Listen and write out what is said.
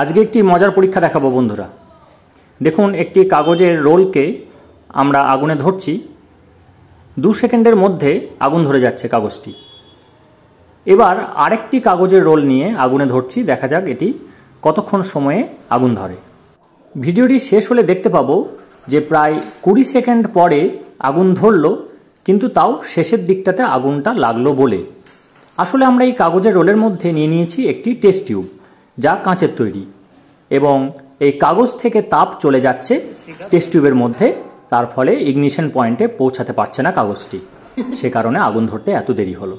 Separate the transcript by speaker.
Speaker 1: আজকে একটি মজার পরীক্ষা দেখাবো বন্ধুরা দেখুন একটি কাগজের রোলকে আমরা আগুনে ধরছি দু সেকেন্ডের মধ্যে আগুন ধরে যাচ্ছে কাগজটি এবার আরেকটি কাগজের রোল নিয়ে আগুনে ধরছি দেখা যাক এটি কতক্ষণ সময়ে আগুন ধরে ভিডিওটি শেষ হলে দেখতে পাবো যে প্রায় কুড়ি সেকেন্ড পরে আগুন ধরল কিন্তু তাও শেষের দিকটাতে আগুনটা লাগলো বলে আসলে আমরা এই কাগজের রোলের মধ্যে নিয়ে নিয়েছি একটি টেস্ট টিউব যা কাঁচের তৈরি এবং এই কাগজ থেকে তাপ চলে যাচ্ছে টেস্ট টিউবের মধ্যে তার ফলে ইগনিশন পয়েন্টে পৌঁছাতে পারছে না কাগজটি সে কারণে আগুন ধরতে এত দেরি হলো